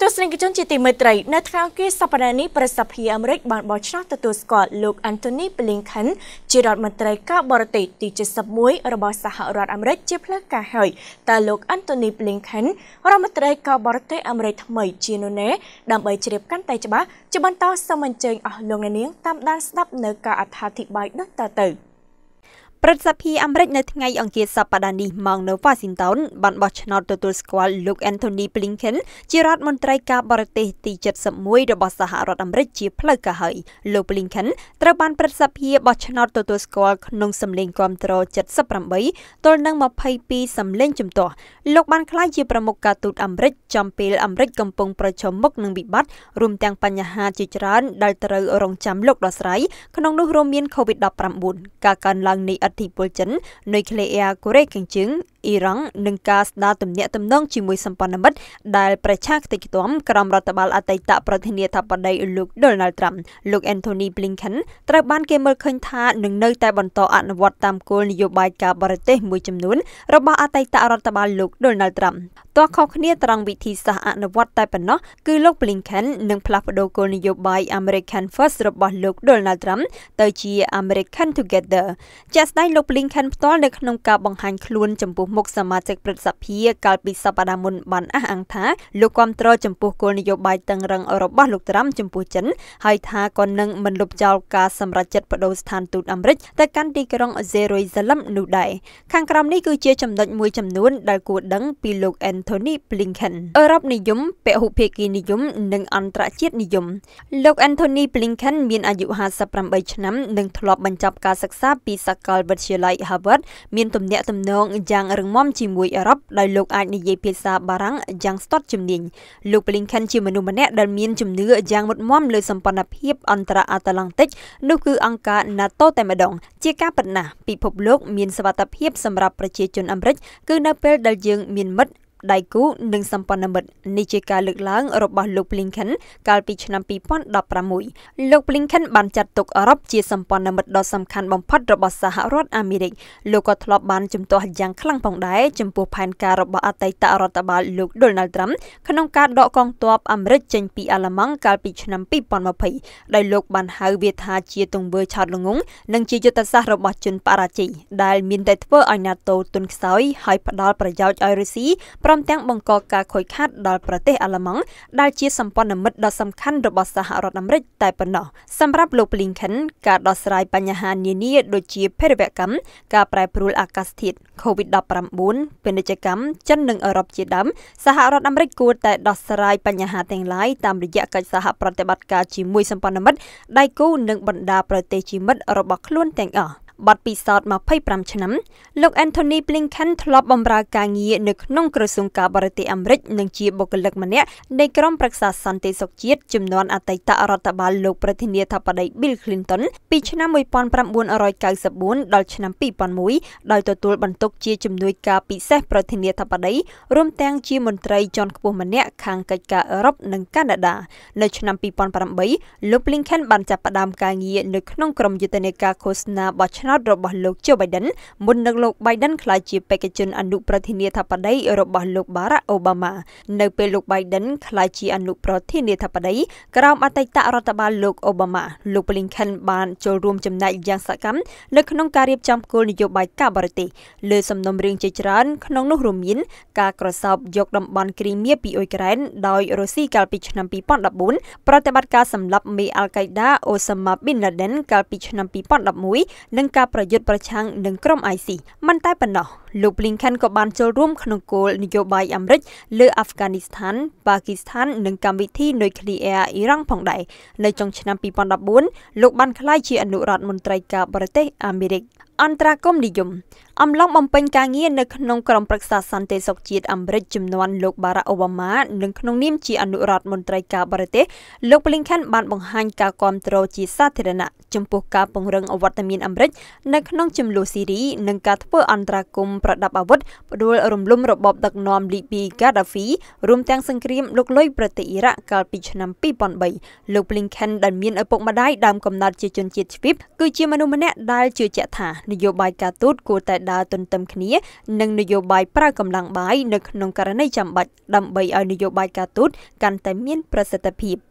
ទស្សនិកជនជាទីមេត្រីនៅថ្ងៃអង្គារសប្តាហ៍នេះប្រសិទ្ធភាពអាមេរិកបានបោះឆ្នោតទទួលស្គាល់លោក Anthony Blinken ជារដ្ឋមន្ត្រីការបរទេសទី71របស់សហរដ្ឋអាមេរិកជាផ្លូវការហើយតើលោក Anthony Blinken រដ្ឋមន្ត្រីការបរទេសអាមេរិកថ្មីជានោះណែដើម្បីជ្រាបកាន់តែច្បាស់ជាបន្តសូមអញ្ជើញអស់លោកអ្នកនាងតាមដានស្ដាប់នៅការអត្ថាធិប្បាយដូចតទៅទៅព្រឹទ្ធសភាអាមេរិកនៅថ្ងៃអង្គារសប្តាហ៍នេះម៉ោងនៅ Washington បានបោះឆ្នោតទទួលស្គាល់លោក Anthony Blinken ជារដ្ឋមន្ត្រីការបរទេសទី71របស់សហរដ្ឋអាមេរិកជាផ្លូវការហើយលោក Blinken ត្រូវបានព្រឹទ្ធសភាបោះឆ្នោតទទួលស្គាល់ក្នុងសម្លេងគាំទ្រ78ទល់នឹង22សម្លេងជំទាស់លោកបានក្លាយជាប្រមុខការទូតអាមេរិកចំពេលអាមេរិកកំពុងប្រឈមមុខនឹងវិបត្តិរួមទាំងបញ្ហាជាច្រើនដែលត្រូវរងចាំលោកដោះស្រាយក្នុងនោះរួមមាន COVID-19 ការកើនឡើងនៃឥទ្ធទ្ធិពលចិននុយក្លេអ៊ែរកូរ៉េខាងជើងអ៊ីរ៉ង់និងការស្ដារទំនាក់ទំនងជាមួយសម្ព័ន្ធមិត្តដែលប្រជាខ្ទេចខ្ទាំក្រោមរដ្ឋបាលអតីតប្រធានាធិបតីលោក Donald Trump លោក Anthony Blinken ត្រូវបានគេមើលឃើញថានឹងនៅតែបន្តអនុវត្តតាមគោលនយោបាយការបរទេសមួយចំនួនរបស់អតីតរដ្ឋបាលលោក Donald Trump ទោះខុសគ្នាត្រង់វិធីសាស្ត្រអនុវត្តតែប៉ុណ្ណោះគឺលោក Blinken នឹងផ្លាស់ប្តូរគោលនយោបាយ American First របស់លោក Donald Trump ទៅជា American Together ជាស្ដេចងលោក Blinken ផ្ទាល់នៅក្នុងការបង្ហាញខ្លួនចំពោះមុខសមាជិកព្រឹទ្ធសភា កាលពីសប្តាហ៍មុនបានអះអាងថាលោកគាំទ្រចំពោះគោលនយោបាយតឹងរឹងរបស់លោកត្រាំចំពោះចិនហើយថាក៏នឹងមិនលុបចោលការសម្រេចចិត្តបដូរស្ថានទូតអាមេរិកទៅកាន់ទីក្រុងអេសេរុយសាឡឹមនោះដែរខាងក្រោមនេះគឺជាចំណុចមួយចំនួនដែលគួរដឹងពីលោក Anthony Blinken អឺរ៉ុបនិយមពហុភាគីនិយមនិងអន្តរជាតិនិយមលោក Anthony Blinken មានអាយុ58ឆ្នាំនិងធ្លាប់បញ្ចប់ការសិក្សាពីសាកលរដ្ឋវិទ្យាល័យ Harvard មានទំនាក់ទំនងយ៉ាងរឹងមាំជាមួយអឺរ៉ុបដោយលោកអាចនិយាយភាសាបារាំងយ៉ាងស្ទាត់ជំនាញលោក Blinken ជាមនុស្សម្នាក់ដែលមានជំនឿយ៉ាងមុតមាំលើសម្ព័ន្ធភាព អន្តរអាត្លង់តិកនោះគឺអង្គការ NATO តែម្ដង ជាការពិតណាស់ពិភពលោក មានសវត្ថភាពសម្រាប់ប្រជាជនអាមេរិកគឺនៅពេលដែលយើងមានមិត្តដៃគូនិងសម្ព័ន្ធមិត្តនេះជាការលើកឡើងរបស់លោក Blinken កាលពីឆ្នាំ2016លោក Blinken បានចាត់ទុកអឺរ៉ុបជាសម្ព័ន្ធមិត្តដ៏សំខាន់បំផុតរបស់សហរដ្ឋអាមេរិកលោកក៏ធ្លាប់បានជំទាស់យ៉ាង ខ្លាំងផងដែរចំពោះផែនការរបស់អតីតរដ្ឋបាលលោក Donald Trump ក្នុងការដកកងទ័ពអាមេរិកចេញពីអាល្លឺម៉ង់កាលពីឆ្នាំ2020ដោយលោកបានហៅវាថាជាទង្វើឆោតល្ងង់និង ជាយុទ្ធសាស្ត្ររបស់ជនបរាជ័យដែល មានតែធ្វើឲ្យ NATO ទន់ខ្សោយហើយផ្ដល់ប្រយោជន៍ឲ្យរុស្ស៊ីប្រមទាំងបង្កការខូចខាតដល់ប្រទេសអាល្លឺម៉ង់ដែលជាសម្ព័ន្ធមិត្តដ៏សំខាន់របស់សហរដ្ឋអាមេរិកតែប៉ុណ្ណោះសម្រាប់លោក Blinken ការដោះស្រាយបញ្ហានានាដូចជាភេរវកម្មការប្រែប្រួលអាកាសធាតុ COVID-19 ពាណិជ្ជកម្មចិននិងអឺរ៉ុបជាដើមសហរដ្ឋអាមេរិកគួរតែដោះស្រាយបញ្ហាទាំងឡាយតាមរយៈកិច្ចសហប្រតិបត្តិការជាមួយសម្ព័ន្ធមិត្តដៃគូនិងបណ្ដាប្រទេសជាមិត្តរបស់ខ្លួនទាំងអស់បទពិសោធន៍25ឆ្នាំលោក Anthony Blinken ធ្លាប់បម្រើការងារនៅក្នុងក្រសួងការបរទេសអាមេរិកនិងជាបុគ្គលិកម្នាក់នៃក្រុមប្រឹក្សាសន្តិសុខជាតិចំនួនអតីតរដ្ឋបាលលោកប្រធានាធិបតី Bill Clinton ពីឆ្នាំ1994ដល់ឆ្នាំ2001ដោយទទួលបន្ទុកជា ជំនួយការពិសេសប្រធានាធិបតីរួមទាំងជាមន្ត្រីជាន់ខ្ពស់ម្នាក់ខាងកិច្ចការអឺរ៉ុបនិងកាណាដានៅឆ្នាំ2008លោក Blinken បានចាប់ផ្ដើមការងារនៅក្នុងក្រុមយុទ្ធនាការឃោសនាបោះឆ្នោតឆ្នោតរបស់លោកជូបៃដិនមុននឹងលោកបៃដិនក្លាយជាបេក្ខជនអនុប្រធានាធិបតីរបស់លោកបារ៉ាអូបាម៉ានៅពេលលោកបៃដិនក្លាយជាអនុប្រធានាធិបតីក្រោមអតីតរដ្ឋបាលលោកអូបាម៉ាលោកប្លីងខិនបានចូលរួមចំណែកយ៉ាងសកម្មនៅក្នុងការរៀបចំគោលនយោបាយការបរទេសលើសំណុំរឿងជាច្រើនក្នុងនោះរួមមានការក្រសោបយកតំបន់គ្រីមៀពីអ៊ុយក្រែនដោយរុស្ស៊ីកាលពីឆ្នាំ2014ប្រតិបត្តិការសម្លាប់មេអាល់កៃដាអូសាម៉ាប៊ីនឡាដិនកាលពីឆ្នាំ2011និងការប្រយុទ្ធប្រឆាំងនឹងក្រុម ISIS មិនតែប៉ុណ្ណោះលោក Blinken ក៏បានចូលរួមក្នុងគោលនយោបាយអាមេរិកលើអាហ្វហ្គានីស្ថានប៉ាគីស្ថាននិងកម្មវិធីនុយក្លេអ៊ែរអ៊ីរ៉ង់ផងដែរនៅចុងឆ្នាំ2014លោកបានក្លាយជាអនុរដ្ឋមន្ត្រីការបរទេសអាមេរិកអន្តរាគមនិយមអំឡុងបំពេញការងារនៅក្នុងក្រុមប្រឹក្សាសន្តិសុខជាតិអាមេរិកចំនួនលោកបារ៉ាអូបាម៉ានិងក្នុងនាមជាអនុរដ្ឋមន្ត្រីការបរទេសលោក Blinken បានបង្ហាញការគ្រប់គ្រងជាសាធារណៈចំពោះការពង្រឹងអវត្តមានអាមេរិកនៅក្នុងចំនួនស៊ីរីនិងការធ្វើអន្តរាគមប្រដាប់អាវុធផ្ដួលរំលំរបបដឹកនាំលីប៊ីកាដាហ្វីរួមទាំងសង្គ្រាមលោកលុយប្រទេសអ៊ីរ៉ាក់កាលពីឆ្នាំ2003លោក Blinken ដែលមានឪពុកម្ដាយដើមកំណត់ជាជនជាតិឈ្វីបគឺជាមនុស្សម្នាក់ដែលជឿជាក់ថានយោបាយការទូតគួរតែដើរទន្ទឹមគ្នានឹងនយោបាយប្រើកម្លាំងបាយនៅក្នុងករណីចាំបាច់ដើម្បីឲ្យនយោបាយការទូត កាន់តែមានប្រសិទ្ធភាព។